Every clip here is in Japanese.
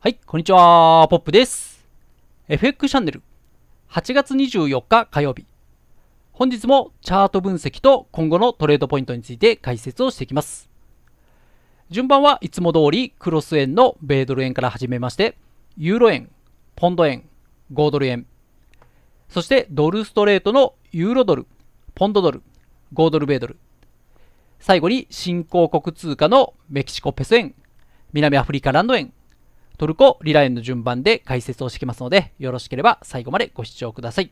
はい、こんにちは、ポップです。FX チャンネル、8月24日火曜日。本日もチャート分析と今後のトレードポイントについて解説をしていきます。順番はいつも通り、クロス円の米ドル円から始めまして、ユーロ円、ポンド円、5ドル円、そしてドルストレートのユーロドル、ポンドドル、5ドル米ドル、最後に新興国通貨のメキシコペソ円、南アフリカランド円、トルコ、リライの順番で解説をしてきますので、よろしければ最後までご視聴ください。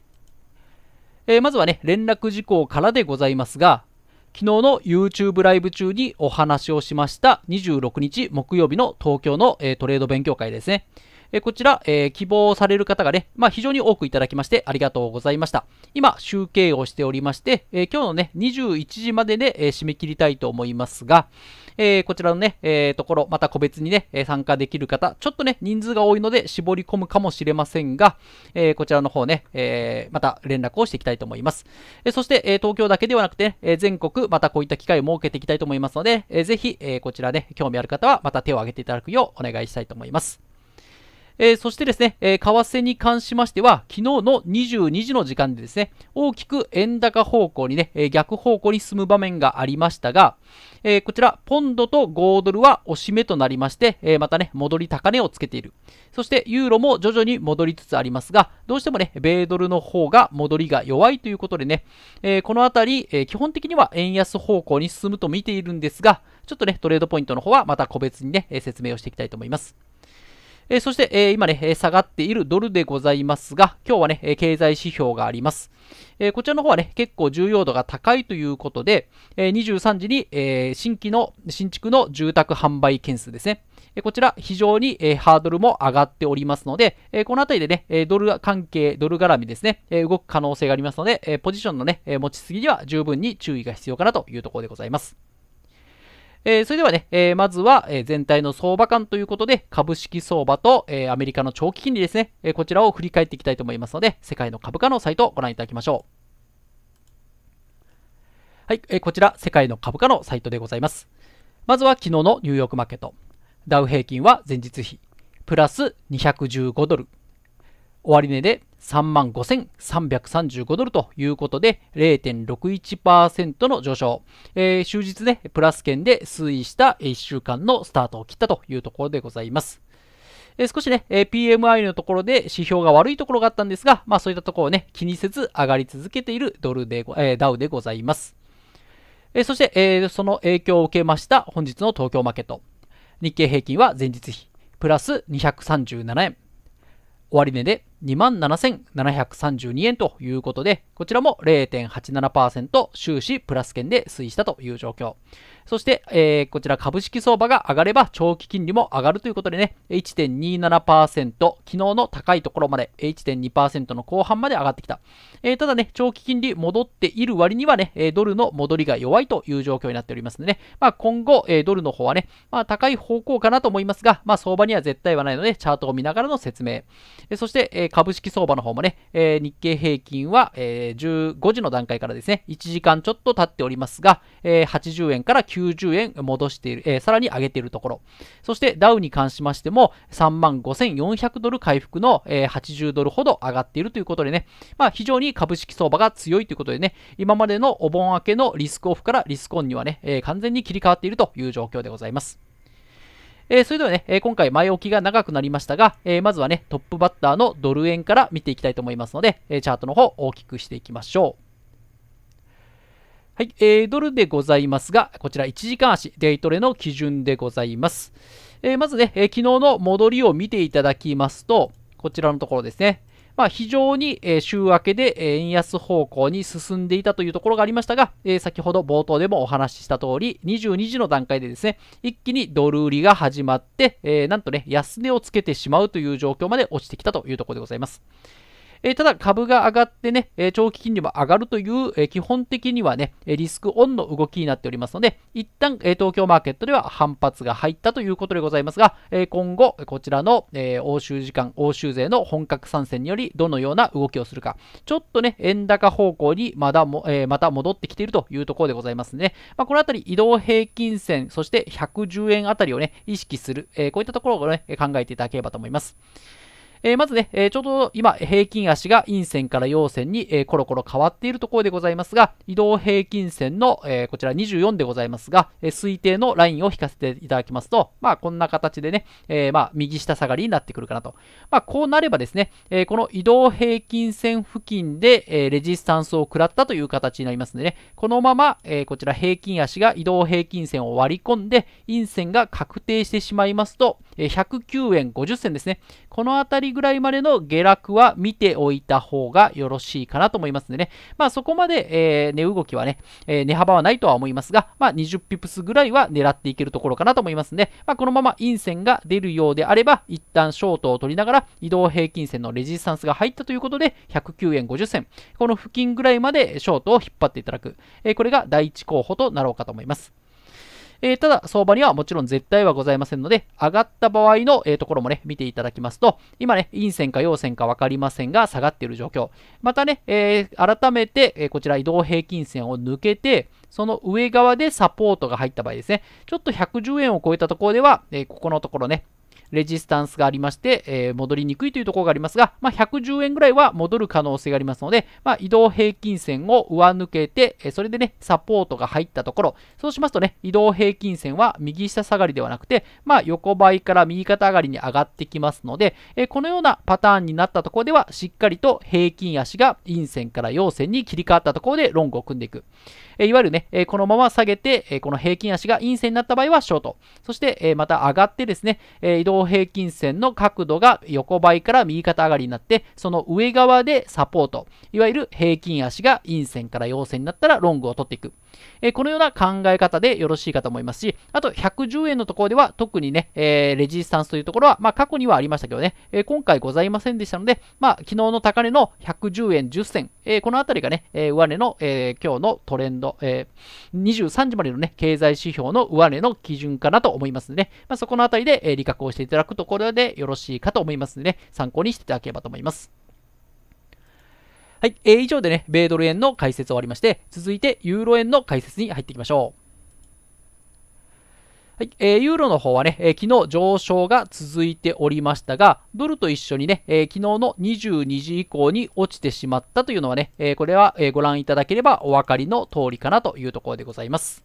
えー、まずはね、連絡事項からでございますが、昨日の YouTube ライブ中にお話をしました26日木曜日の東京の、えー、トレード勉強会ですね。えこちら、え希望される方がね、まあ、非常に多くいただきましてありがとうございました。今、集計をしておりまして、え今日のね、21時までで、え締め切りたいと思いますが、えこちらのね、えところ、また個別にね、え参加できる方、ちょっとね、人数が多いので絞り込むかもしれませんが、えこちらの方ね、えまた連絡をしていきたいと思います。えそして、え東京だけではなくて、え全国、またこういった機会を設けていきたいと思いますので、えー、ぜひ、えこちらで、ね、興味ある方はまた手を挙げていただくようお願いしたいと思います。えー、そしてですね、えー、為替に関しましては、昨日の22時の時間でですね、大きく円高方向にね、えー、逆方向に進む場面がありましたが、えこちら、ポンドと5ドルは押し目となりまして、えまたね、戻り高値をつけている。そして、ユーロも徐々に戻りつつありますが、どうしてもね、米ドルの方が戻りが弱いということでね、えこのあたり、え基本的には円安方向に進むと見ているんですが、ちょっとね、トレードポイントの方はまた個別にね、説明をしていきたいと思います。えー、そして、えー、今ね、え下がっているドルでございますが、今日はね、え経済指標があります。えこちらの方はね、結構重要度が高いということで、え23時に、え新規の、新築の住宅販売件数ですね。えこちら、非常に、えハードルも上がっておりますので、えこのあたりでね、えドル関係、ドル絡みですね、え動く可能性がありますので、えポジションのね、え持ちすぎには十分に注意が必要かなというところでございます。えー、それではね、えー、まずは、え全体の相場感ということで、株式相場と、えアメリカの長期金利ですね、えこちらを振り返っていきたいと思いますので、世界の株価のサイトをご覧いただきましょう。はい、えこちら、世界の株価のサイトでございます。まずは昨日のニューヨークマーケット。ダウ平均は前日比、プラス215ドル。終値で35,335ドルということで0.61%の上昇、えー、終日ねプラス圏で推移した1週間のスタートを切ったというところでございますえ少しね、え PMI のところで指標が悪いところがあったんですが、まあそういったところをね、気にせず上がり続けているドルで、えー、ダウでございます。えそして、えその影響を受けました本日の東京マーケット。日経平均は前日比、プラス237円。終値で27,732円ということで、こちらも0.87%終始プラス圏で推移したという状況。そして、えー、こちら株式相場が上がれば長期金利も上がるということでね、1.27%、昨日の高いところまで、1.2%の後半まで上がってきた。えー、ただね、長期金利戻っている割にはね、ドルの戻りが弱いという状況になっておりますのでね、まあ、今後、えー、ドルの方はね、まあ、高い方向かなと思いますが、まあ、相場には絶対はないので、チャートを見ながらの説明。えそして、え株式相場の方もね、え日経平均は、え15時の段階からですね、1時間ちょっと経っておりますが、え80円から90 90円戻している、えー、さらに上げているところ。そしてダウに関しましても、3万5400ドル回復の、えー、80ドルほど上がっているということでね、まあ、非常に株式相場が強いということでね、今までのお盆明けのリスクオフからリスクオンにはね、えー、完全に切り替わっているという状況でございます。えー、それではね、えー、今回前置きが長くなりましたが、えー、まずはね、トップバッターのドル円から見ていきたいと思いますので、えチャートの方大きくしていきましょう。はい、えー、ドルでございますが、こちら1時間足、デイトレの基準でございます。えー、まずね、えー、昨日の戻りを見ていただきますと、こちらのところですね。まあ、非常に、えー、週明けで、えー、円安方向に進んでいたというところがありましたが、えー、先ほど冒頭でもお話しした通り、22時の段階でですね、一気にドル売りが始まって、えなんとね、安値をつけてしまうという状況まで落ちてきたというところでございます。えただ株が上がってね、え長期金利も上がるという、え基本的にはね、リスクオンの動きになっておりますので、一旦、え東京マーケットでは反発が入ったということでございますが、え今後、こちらの、え欧州時間、欧州勢の本格参戦により、どのような動きをするか、ちょっとね、円高方向にまだも、えまた戻ってきているというところでございますね。まあ、このあたり、移動平均線、そして110円あたりをね、意識する、えこういったところをね、考えていただければと思います。えー、まずね、えー、ちょうど今、平均足が陰線から陽線に、えー、コロコロ変わっているところでございますが、移動平均線の、えー、こちら24でございますが、えー、推定のラインを引かせていただきますと、まあ、こんな形でね、えー、まあ、右下下がりになってくるかなと。まあ、こうなればですね、えー、この移動平均線付近で、えー、レジスタンスを食らったという形になりますのでね、このまま、えー、こちら平均足が移動平均線を割り込んで、陰線が確定してしまいますと、えー、109円50銭ですね。このりぐらいまでの下落は見ておいた方がよろしいかなと思いますのでね、まあ、そこまで、えー、値動きはね、えー、値幅はないとは思いますが、まあ、20ピプスぐらいは狙っていけるところかなと思いますので、まあ、このまま陰線が出るようであれば、一旦ショートを取りながら移動平均線のレジスタンスが入ったということで、109円50銭、この付近ぐらいまでショートを引っ張っていただく、えー、これが第1候補となろうかと思います。えー、ただ、相場にはもちろん絶対はございませんので、上がった場合の、えー、ところもね、見ていただきますと、今ね、陰線か陽線か分かりませんが、下がっている状況。またね、えー、改めて、えこちら移動平均線を抜けて、その上側でサポートが入った場合ですね、ちょっと110円を超えたところでは、えここのところね、レジスタンスがありまして、えー、戻りにくいというところがありますが、まあ、110円ぐらいは戻る可能性がありますので、まあ、移動平均線を上抜けて、えそれでね、サポートが入ったところ、そうしますとね、移動平均線は右下下がりではなくて、まあ、横ばいから右肩上がりに上がってきますので、えこのようなパターンになったところでは、しっかりと平均足が陰線から陽線に切り替わったところでロングを組んでいく。えいわゆるね、えこのまま下げて、えこの平均足が陰線になった場合はショート。そして、えまた上がってですね、え移動平均線の角度が横ばいから右肩上がりになって、その上側でサポート。いわゆる平均足が陰線から陽線になったらロングを取っていく。えー、このような考え方でよろしいかと思いますし、あと110円のところでは特にね、えー、レジスタンスというところは、まあ、過去にはありましたけどね、えー、今回ございませんでしたので、まあ、昨日の高値の110円10銭、えこのあたりがね、え上値の、え今日のトレンド、え23時までのね、経済指標の上値の基準かなと思いますので、ね、まあ、そこのあたりで、えー、理覚をしていただくところでよろしいかと思いますので、ね、参考にしていただければと思います。はい、えー、以上でね、米ドル円の解説終わりまして、続いてユーロ円の解説に入っていきましょう。はい、えー、ユーロの方はね、えー、昨日上昇が続いておりましたが、ドルと一緒にね、えー、昨日の22時以降に落ちてしまったというのはね、えー、これは、えご覧いただければお分かりの通りかなというところでございます。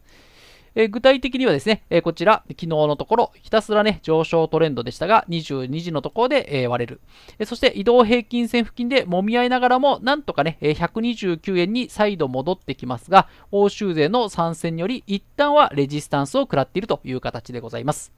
えー、具体的にはですね、えー、こちら、昨日のところ、ひたすらね、上昇トレンドでしたが、22時のところで、えー、割れる、えそして移動平均線付近で揉み合いながらも、なんとかね、え129円に再度戻ってきますが、欧州勢の参戦により、一旦はレジスタンスを食らっているという形でございます。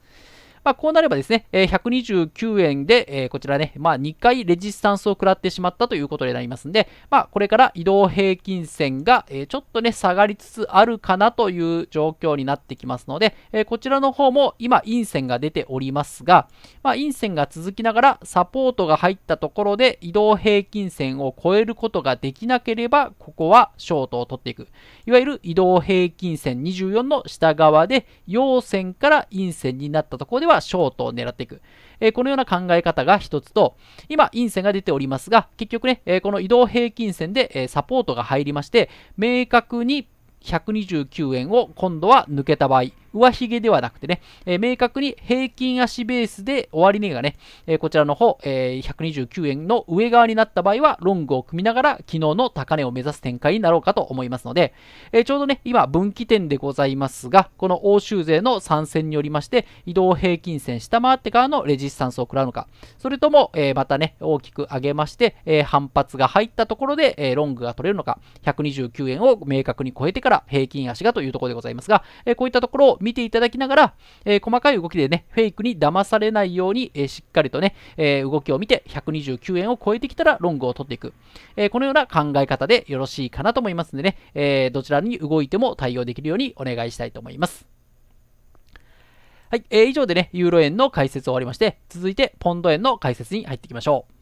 まあ、こうなればですね、129円で、こちらね、まあ、2回レジスタンスを食らってしまったということになりますんで、まあ、これから移動平均線が、ちょっとね、下がりつつあるかなという状況になってきますので、こちらの方も今、陰線が出ておりますが、まあ、陰線が続きながらサポートが入ったところで移動平均線を超えることができなければ、ここはショートを取っていく。いわゆる移動平均線24の下側で、陽線から陰線になったところでははショートを狙っていく。えー、このような考え方が一つと、今、陰線が出ておりますが、結局ね、えー、この移動平均線で、えサポートが入りまして、明確に129円を今度は抜けた場合、上髭ではなくてね、えー、明確に平均足ベースで終わり値がね、えー、こちらの方、えー、129円の上側になった場合は、ロングを組みながら昨日の高値を目指す展開になろうかと思いますので、えちょうどね、今分岐点でございますが、この欧州勢の参戦によりまして、移動平均線下回ってからのレジスタンスを食らうのか、それとも、えまたね、大きく上げまして、え反発が入ったところで、えロングが取れるのか、129円を明確に超えてから平均足がというところでございますが、えこういったところを見ていただきながら、えー、細かい動きでね、フェイクに騙されないように、えー、しっかりとね、えー、動きを見て129円を超えてきたらロングを取っていく、えこのような考え方でよろしいかなと思いますんでね、えどちらに動いても対応できるようにお願いしたいと思います。はい、えー、以上でね、ユーロ円の解説を終わりまして、続いてポンド円の解説に入っていきましょう。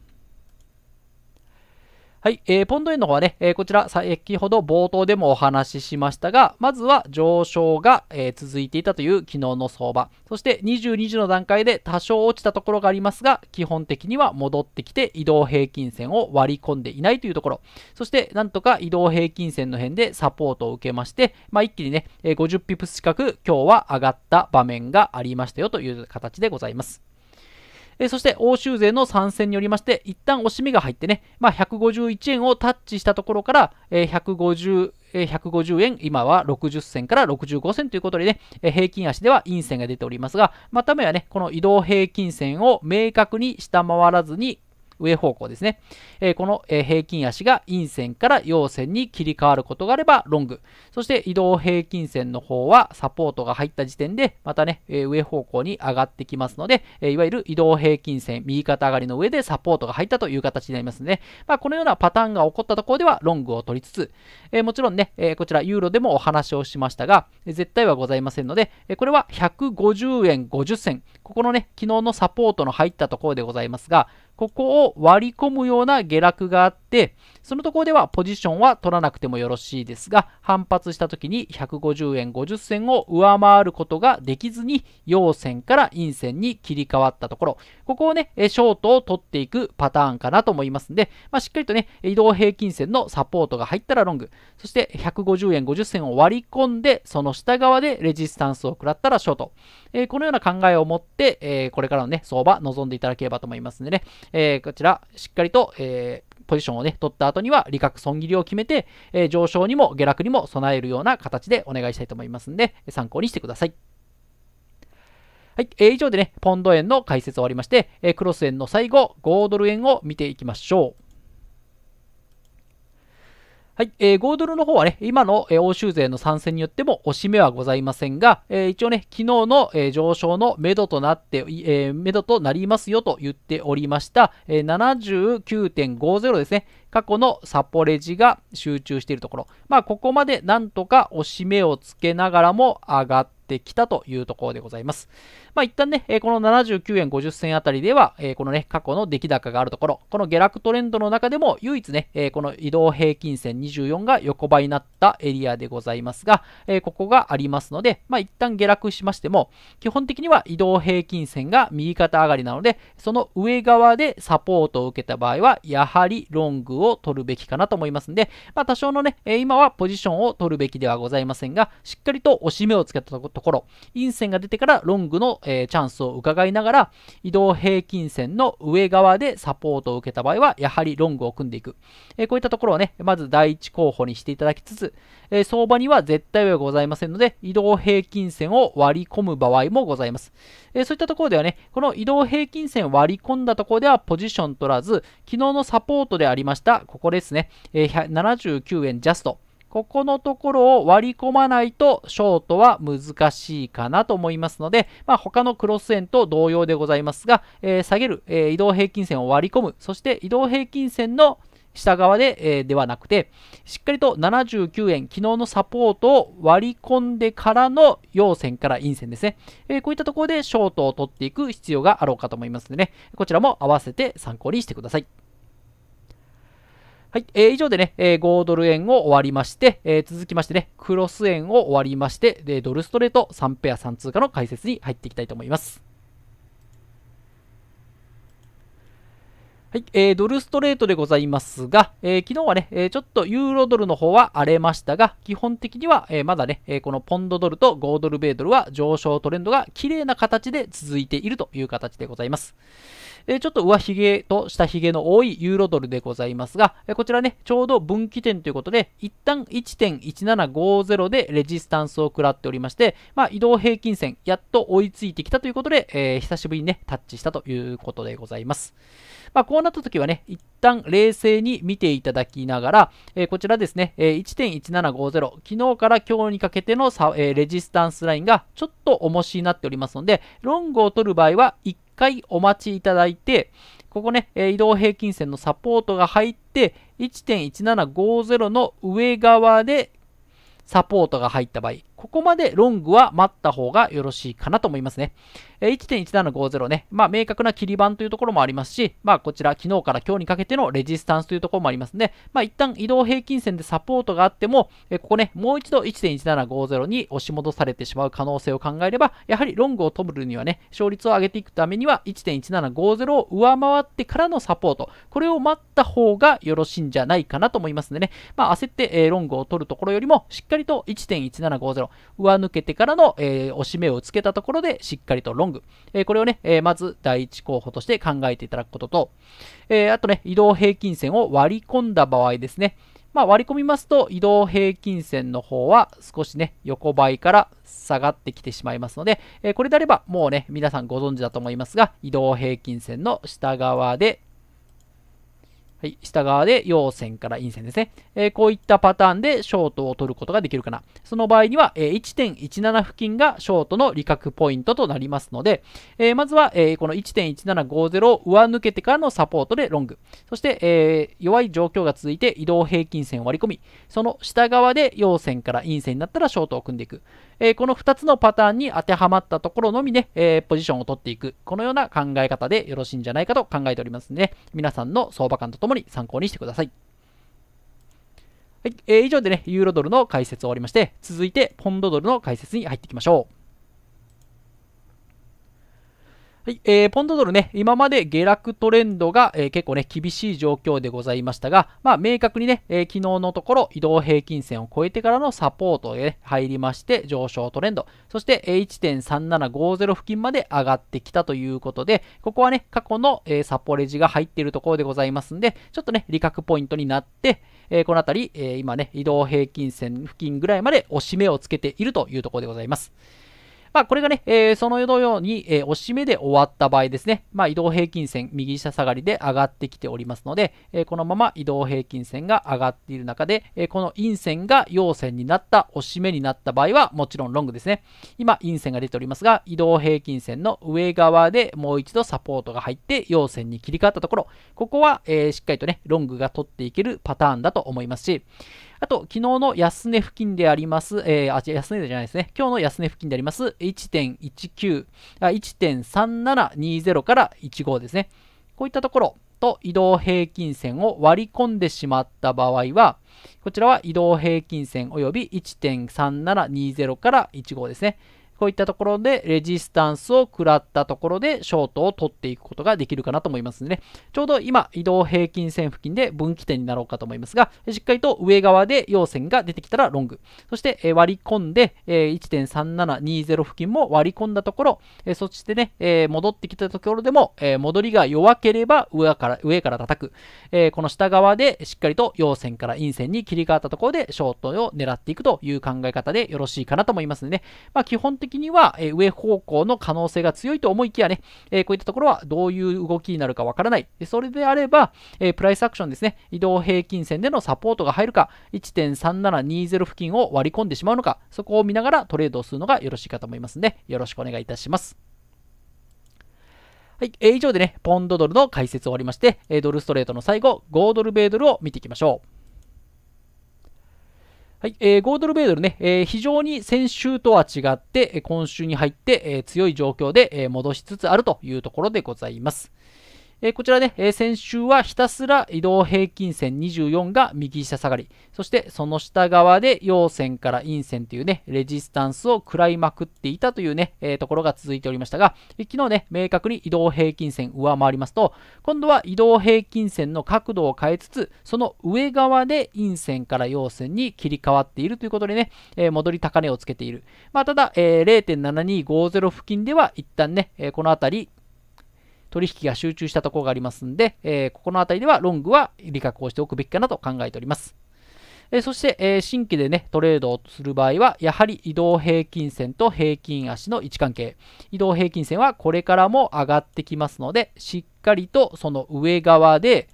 はい、えー、ポンド円の方はね、えー、こちら先ほど冒頭でもお話ししましたが、まずは上昇が、えー、続いていたという昨日の相場、そして22時の段階で多少落ちたところがありますが、基本的には戻ってきて移動平均線を割り込んでいないというところ、そしてなんとか移動平均線の辺でサポートを受けまして、まあ、一気にね、え50ピプス近く今日は上がった場面がありましたよという形でございます。えそして欧州勢の参戦によりまして、一旦押しみが入ってね、まあ、151円をタッチしたところから、えー、150、え150円、今は60銭から65銭ということでね、え平均足では陰線が出ておりますが、まためはね、この移動平均線を明確に下回らずに、上方向ですね、えー、この、え平均足が陰線から陽線に切り替わることがあればロングそして移動平均線の方はサポートが入った時点でまたね、え上方向に上がってきますので、えいわゆる移動平均線右肩上がりの上でサポートが入ったという形になりますので、まあ、このようなパターンが起こったところではロングを取りつつ、えもちろんね、えこちらユーロでもお話をしましたが、絶対はございませんので、えこれは150円50銭ここのね昨日のサポートの入ったところでございますがここを割り込むような下落があって、そのところではポジションは取らなくてもよろしいですが、反発した時に150円50銭を上回ることができずに、陽線から陰線に切り替わったところ、ここをね、ショートを取っていくパターンかなと思いますんで、まあ、しっかりとね、移動平均線のサポートが入ったらロング、そして150円50銭を割り込んで、その下側でレジスタンスを食らったらショート。えー、このような考えを持って、えー、これからのね、相場望んでいただければと思いますんでね、えー、こちら、しっかりと、えー、ポジションをね、取った後には、利確損切りを決めて、えー、上昇にも下落にも備えるような形でお願いしたいと思いますんで、参考にしてください。はい、えー、以上でね、ポンド円の解説終わりまして、えー、クロス円の最後、5ドル円を見ていきましょう。はい、えー、5ドルの方はね、今の、えー、欧州勢の参戦によっても押し目はございませんが、えー、一応ね、昨日の、えー、上昇の目処となって、えー、目処となりますよと言っておりました、えー、79.50ですね。過去のサポレジが集中しているところ。まあ、ここまでなんとか押し目をつけながらも上がってってきたというところでございます。まあ一旦ね、えこの79円50銭あたりでは、えこのね、過去の出来高があるところ、この下落トレンドの中でも唯一ね、えこの移動平均線24が横ばいになったエリアでございますが、えここがありますので、まあ一旦下落しましても、基本的には移動平均線が右肩上がりなので、その上側でサポートを受けた場合は、やはりロングを取るべきかなと思いますんで、まあ多少のね、今はポジションを取るべきではございませんが、しっかりと押し目をつけたとところ、陰線が出てからロングの、えー、チャンスを伺いながら、移動平均線の上側でサポートを受けた場合は、やはりロングを組んでいく。えー、こういったところをね、まず第1候補にしていただきつつ、えー、相場には絶対はございませんので、移動平均線を割り込む場合もございます。えそういったところではね、この移動平均線割り込んだところではポジション取らず、昨日のサポートでありました、ここですね、えー、79円ジャスト。ここのところを割り込まないとショートは難しいかなと思いますので、まあ、他のクロス円と同様でございますが、えー、下げる、えー、移動平均線を割り込む、そして移動平均線の下側で、えー、ではなくて、しっかりと79円、昨日のサポートを割り込んでからの陽線から陰線ですね、えー、こういったところでショートを取っていく必要があろうかと思いますのでね、こちらも合わせて参考にしてください。はい、えー、以上でね、えー、5ドル円を終わりまして、えー、続きましてね、クロス円を終わりまして、で、ドルストレート3ペア3通貨の解説に入っていきたいと思います。はい、えー、ドルストレートでございますが、えー、昨日はね、えー、ちょっとユーロドルの方は荒れましたが、基本的には、えー、まだね、えー、このポンドドルと5ドル米ドルは上昇トレンドが綺麗な形で続いているという形でございます。えー、ちょっと上髭と下髭の多いユーロドルでございますが、えー、こちらね、ちょうど分岐点ということで、一旦1.1750でレジスタンスを食らっておりまして、まあ、移動平均線、やっと追いついてきたということで、えー、久しぶりにね、タッチしたということでございます。まあ、こうなった時はね、一旦冷静に見ていただきながら、えー、こちらですね、えー、1.1750、昨日から今日にかけてのえー、レジスタンスラインがちょっと重しになっておりますので、ロングを取る場合は1回お待ちいただいて、ここね、え移動平均線のサポートが入って、1.1750の上側でサポートが入った場合、ここまでロングは待った方がよろしいかなと思いますね。え1.1750ね、まあ、明確な切り板というところもありますし、まあ、こちら昨日から今日にかけてのレジスタンスというところもありますので、まあ、一旦移動平均線でサポートがあっても、えここね、もう一度1.1750に押し戻されてしまう可能性を考えれば、やはりロングを止めるにはね、勝率を上げていくためには1.1750を上回ってからのサポート、これを待った方がよろしいんじゃないかなと思いますのでね、まあ、焦って、えロングを取るところよりも、しっかりと1.1750、上抜けてからの、えー、押し目をつけたところでしっかりとロング。えー、これをね、えー、まず第1候補として考えていただくことと、えあとね、移動平均線を割り込んだ場合ですね。まあ、割り込みますと移動平均線の方は少しね、横ばいから下がってきてしまいますので、えこれであればもうね、皆さんご存知だと思いますが、移動平均線の下側ではい、下側で陽線から陰線ですね、えー、こういったパターンでショートを取ることができるかな。その場合には、えー、1.17付近がショートの利確ポイントとなりますので、えー、まずは、えー、この1.1750を上抜けてからのサポートでロング。そして、え弱い状況が続いて移動平均線を割り込み、その下側で陽線から陰線になったらショートを組んでいく。えこの2つのパターンに当てはまったところのみね、えポジションを取っていく。このような考え方でよろしいんじゃないかと考えておりますので、皆さんの相場感とともにもに参考にしてください。はい、えー、以上でね、ユーロドルの解説を終わりまして、続いてポンドドルの解説に入っていきましょう。はい、えー、ポンドドルね、今まで下落トレンドが、えー、結構ね、厳しい状況でございましたが、まあ、明確にね、えー、昨日のところ移動平均線を超えてからのサポートで、ね、入りまして、上昇トレンド、そして、え1.3750付近まで上がってきたということで、ここはね、過去の、えー、サポレジが入っているところでございますんで、ちょっとね、利確ポイントになって、えー、このあたり、えー、今ね、移動平均線付近ぐらいまで押し目をつけているというところでございます。まあ、これがね、えー、そのように、えー、押し目で終わった場合ですね、まあ、移動平均線、右下下がりで上がってきておりますので、えー、このまま移動平均線が上がっている中で、えこの陰線が陽線になった押し目になった場合は、もちろんロングですね。今、陰線が出ておりますが、移動平均線の上側でもう一度サポートが入って、陽線に切り替わったところ、ここは、えしっかりとね、ロングが取っていけるパターンだと思いますし、あと、昨日の安値付近であります、えー、あ、安値じゃないですね。今日の安値付近であります、1.19、1.3720から15ですね。こういったところと移動平均線を割り込んでしまった場合は、こちらは移動平均線及び1.3720から15ですね。こういったところでレジスタンスを食らったところでショートを取っていくことができるかなと思いますね。ちょうど今、移動平均線付近で分岐点になろうかと思いますが、しっかりと上側で陽線が出てきたらロング。そして割り込んで1.3720付近も割り込んだところ、そしてね、戻ってきたところでも戻りが弱ければ上から上から叩く。この下側でしっかりと陽線から陰線に切り替わったところでショートを狙っていくという考え方でよろしいかなと思いますね。まあ、基本的的には、え上方向の可能性が強いと思いきやね、えこういったところはどういう動きになるかわからない。それであれば、えプライスアクションですね、移動平均線でのサポートが入るか、1.3720付近を割り込んでしまうのか、そこを見ながらトレードをするのがよろしいかと思いますので、よろしくお願いいたします。はい、え以上でね、ポンドドルの解説を終わりまして、えドルストレートの最後、5ドル米ドルを見ていきましょう。はい、えー、5ドル米ドルね、えー、非常に先週とは違って、今週に入って、えー、強い状況で、えー、戻しつつあるというところでございます。えこちらね、え先週はひたすら移動平均線24が右下下がり、そしてその下側で陽線から陰線というね、レジスタンスを食らいまくっていたというね、えところが続いておりましたが、昨日ね、明確に移動平均線上回りますと、今度は移動平均線の角度を変えつつ、その上側で陰線から陽線に切り替わっているということでね、え戻り高値をつけている。まあ、ただ、え0.7250付近では一旦ね、えこの辺り、取引が集中したところがありますんで、えー、ここの辺りではロングは利確をしておくべきかなと考えております。えそして、え新規でね、トレードをする場合は、やはり移動平均線と平均足の位置関係。移動平均線はこれからも上がってきますので、しっかりとその上側で、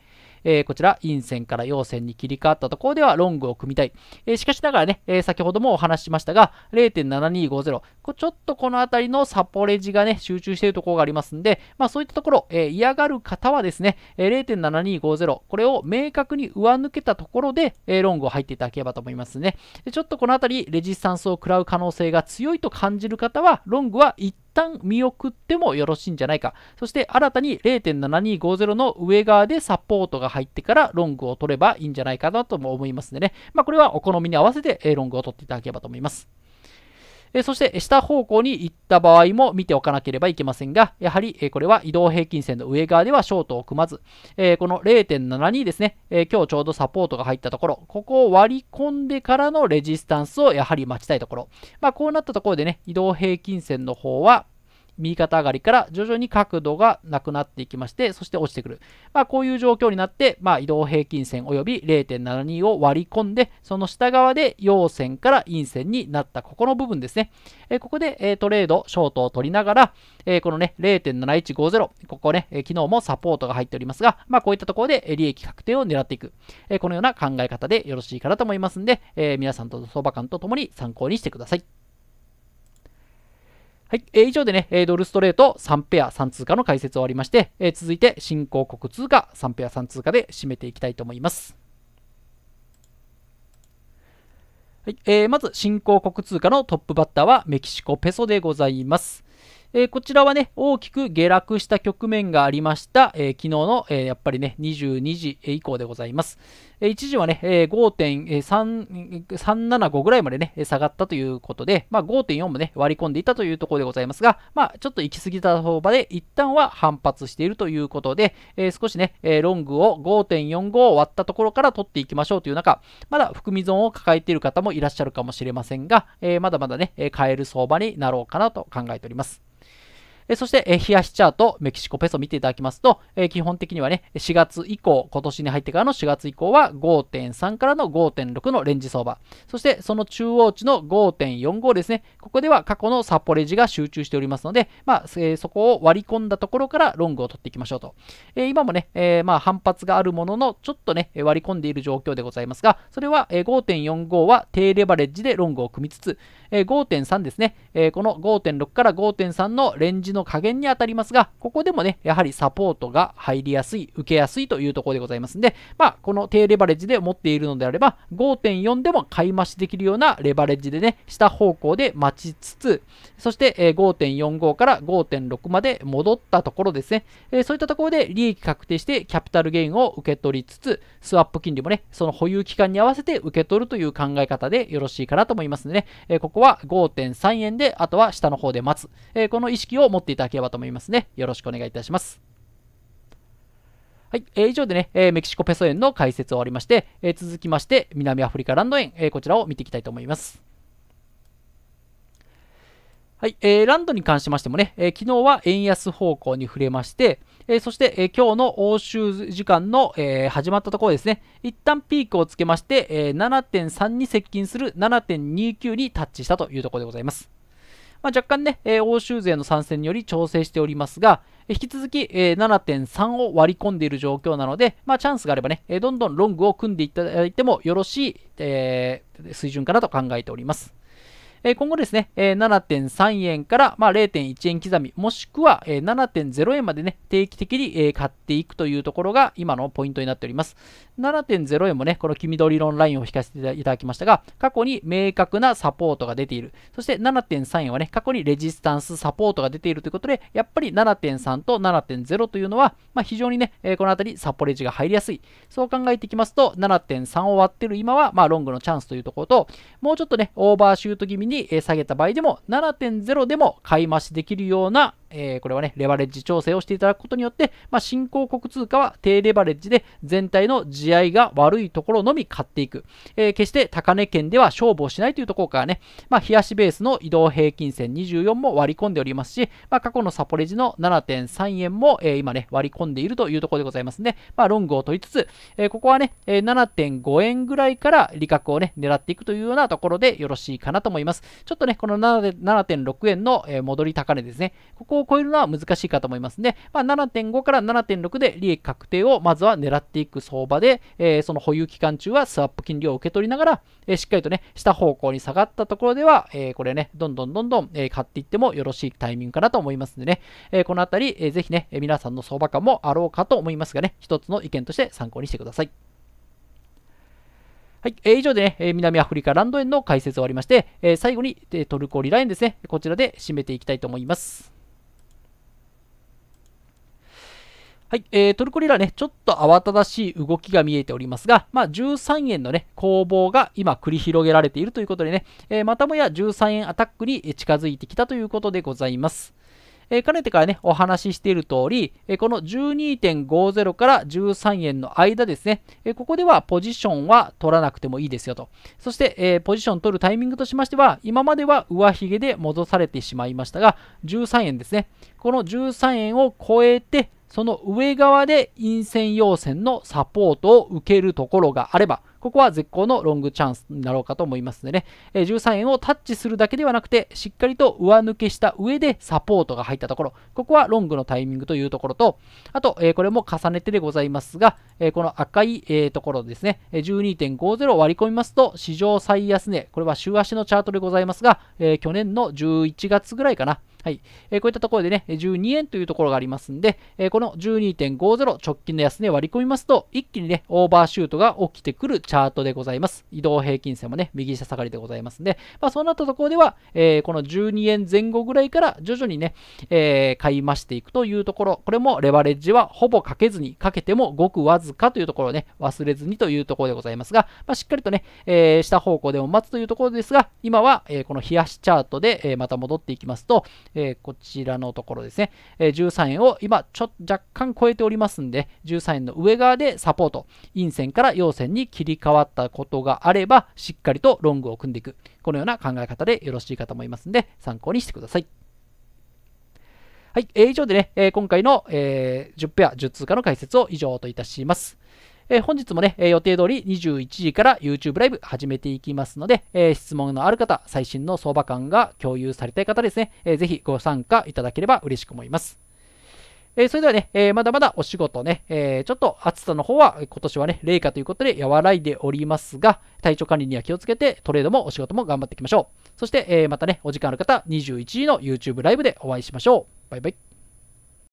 えー、こちら陰線から陽線に切り替わったところではロングを組みたい、えー、しかしながらね、えー、先ほどもお話ししましたが0.7250ちょっとこの辺りのサポレジがね集中しているところがありますんで、まあ、そういったところ、え嫌がる方はですね、え0.7250これを明確に上抜けたところで、えロングを入っていただければと思いますねでちょっとこの辺りレジスタンスを食らう可能性が強いと感じる方はロングは一旦見送ってもよろしいんじゃないか。そして新たに0.7250の上側でサポートが入ってからロングを取ればいいんじゃないかなとも思いますのでね。まあ、これはお好みに合わせてロングを取っていただければと思います。えそして下方向に行った場合も見ておかなければいけませんが、やはり、えこれは移動平均線の上側ではショートを組まず、えこの0.72ですね、え今日ちょうどサポートが入ったところ、ここを割り込んでからのレジスタンスをやはり待ちたいところ。まあ、こうなったところでね、移動平均線の方は、右肩上がりから徐々に角度がなくなっていきまして、そして落ちてくる。まあ、こういう状況になって、まあ、移動平均線及び0.72を割り込んで、その下側で陽線から陰線になったここの部分ですね。えここで、えトレード、ショートを取りながら、えこのね、0.7150、ここね、え昨日もサポートが入っておりますが、まあ、こういったところで利益確定を狙っていく、えこのような考え方でよろしいかなと思いますんで、え皆さんと相場感とともに参考にしてください。はい、えー、以上でね、ドルストレート3ペア3通貨の解説を終わりまして、えー、続いて新興国通貨3ペア3通貨で締めていきたいと思います。はいえー、まず新興国通貨のトップバッターはメキシコペソでございます。えー、こちらはね、大きく下落した局面がありました、えー、昨日の、えー、やっぱりね、22時以降でございます。え一時はね、え5.375ぐらいまでね、下がったということで、まあ、5.4もね、割り込んでいたというところでございますが、まあ、ちょっと行き過ぎた相場で、一旦は反発しているということで、え少しね、えロングを5.45を割ったところから取っていきましょうという中、まだ含み損を抱えている方もいらっしゃるかもしれませんが、えまだまだね、買える相場になろうかなと考えております。えそして、え冷やしチャート、メキシコペソ見ていただきますと、え基本的にはね、4月以降、今年に入ってからの4月以降は5.3からの5.6のレンジ相場。そして、その中央値の5.45ですね。ここでは過去のサポレジが集中しておりますので、まあ、えそこを割り込んだところからロングを取っていきましょうと。え今もね、えまあ、反発があるものの、ちょっとね、割り込んでいる状況でございますが、それは、5.45は低レバレッジでロングを組みつつ、5.3ですね、えこの5.6から5.3のレンジのの加減にあたりますが、ここでもね、やはりサポートが入りやすい、受けやすいというところでございますんで、まあ、この低レバレッジで持っているのであれば、5.4でも買い増しできるようなレバレッジでね、下方向で待ちつつ、そして、え5.45から5.6まで戻ったところですね、えそういったところで利益確定してキャピタルゲインを受け取りつつ、スワップ金利もね、その保有期間に合わせて受け取るという考え方でよろしいかなと思いますのでね、えここは5.3円で、あとは下の方で待つ、えこの意識を持っていただければと思いますね。よろしくお願いいたします。はい、えー、以上でね、えー、メキシコペソ円の解説を終わりまして、えー、続きまして、南アフリカランド円、えこちらを見ていきたいと思います。はい、えー、ランドに関しましてもね、えー、昨日は円安方向に触れまして、えー、そして、えー、今日の欧州時間の、えー、始まったところですね、一旦ピークをつけまして、えー、7.3に接近する7.29にタッチしたというところでございます。まあ、若干ね、えー、欧州勢の参戦により調整しておりますが、引き続き、えー、7.3を割り込んでいる状況なので、まあ、チャンスがあればね、えどんどんロングを組んでいただいてもよろしい、え水準かなと考えております。今後ですね、7.3円から、ま0.1円刻み、もしくは、え7.0円までね、定期的に、え買っていくというところが今のポイントになっております。7.0円もね、この黄緑色のラインを引かせていただきましたが、過去に明確なサポートが出ている。そして7.3円はね、過去にレジスタンスサポートが出ているということで、やっぱり7.3と7.0というのは、まあ、非常にね、この辺りサポレジが入りやすい。そう考えていきますと、7.3を割っている今は、まあ、ロングのチャンスというところと、もうちょっとね、オーバーシュート気味にに下げた場合でも7.0でも買い増しできるようなえー、これはね、レバレッジ調整をしていただくことによって、まあ、新興国通貨は低レバレッジで全体の地合いが悪いところのみ買っていく。えー、決して高値圏では勝負をしないというところからね、まあ、冷やしベースの移動平均線24も割り込んでおりますし、まあ、過去のサポレジの7.3円も、えー、今ね、割り込んでいるというところでございますで、まあ、ロングを取りつつ、えここはね、え7.5円ぐらいから利確をね、狙っていくというようなところでよろしいかなと思います。ちょっとね、この7.6円の、え戻り高値ですね。ここを超えるのは難しいかと思いますね。まあ、7.5から7.6で利益確定をまずは狙っていく相場で、えー、その保有期間中はスワップ金利を受け取りながら、えー、しっかりとね、下方向に下がったところでは、えー、これね、どんどんどんどん、え買っていってもよろしいタイミングかなと思いますんでね、えこのあたり、えー、ぜひね、皆さんの相場感もあろうかと思いますがね、一つの意見として参考にしてください。はい、えー、以上でね、えー、南アフリカランド円の解説終わりまして、えー、最後に、えトルコリラインですね、こちらで締めていきたいと思います。はい、えー、トルコリラね、ちょっと慌ただしい動きが見えておりますが、まあ、13円のね、攻防が今繰り広げられているということでね、えー、またもや13円アタックに近づいてきたということでございます。えー、かねてからね、お話ししている通り、えー、この12.50から13円の間ですね、えー、ここではポジションは取らなくてもいいですよと。そして、えポジション取るタイミングとしましては、今までは上髭で戻されてしまいましたが、13円ですね。この13円を超えて、その上側で陰線陽線のサポートを受けるところがあれば、ここは絶好のロングチャンスになろうかと思いますのでね、え13円をタッチするだけではなくて、しっかりと上抜けした上でサポートが入ったところ、ここはロングのタイミングというところと、あと、えこれも重ねてでございますが、えこの赤い、えところですね、12.50割り込みますと、史上最安値、これは週足のチャートでございますが、え去年の11月ぐらいかな、はい。えー、こういったところでね、12円というところがありますんで、えー、この12.50直近の安値割り込みますと、一気にね、オーバーシュートが起きてくるチャートでございます。移動平均線もね、右下下がりでございますんで、まあ、そうなったところでは、えー、この12円前後ぐらいから徐々にね、えー、買い増していくというところ、これもレバレッジはほぼかけずに、かけてもごくわずかというところをね、忘れずにというところでございますが、まあ、しっかりとね、えー、下方向でも待つというところですが、今は、えこの冷やしチャートで、えまた戻っていきますと、えー、こちらのところですね、えー、13円を今ちょっと若干超えておりますんで、13円の上側でサポート、陰線から陽線に切り替わったことがあれば、しっかりとロングを組んでいく。このような考え方でよろしいかと思いますんで、参考にしてください。はい、えー、以上でね、えー、今回の、えー、10ペア10通貨の解説を以上といたします。えー、本日もね、え予定通り21時から YouTube ライブ始めていきますので、え質問のある方、最新の相場感が共有されたい方ですね、えー、ぜひご参加いただければ嬉しく思います。えー、それではね、えー、まだまだお仕事ね、えー、ちょっと暑さの方は今年はね、冷夏ということで和らいでおりますが、体調管理には気をつけて、トレードもお仕事も頑張っていきましょう。そして、えまたね、お時間ある方、21時の YouTube ライブでお会いしましょう。バイバイ。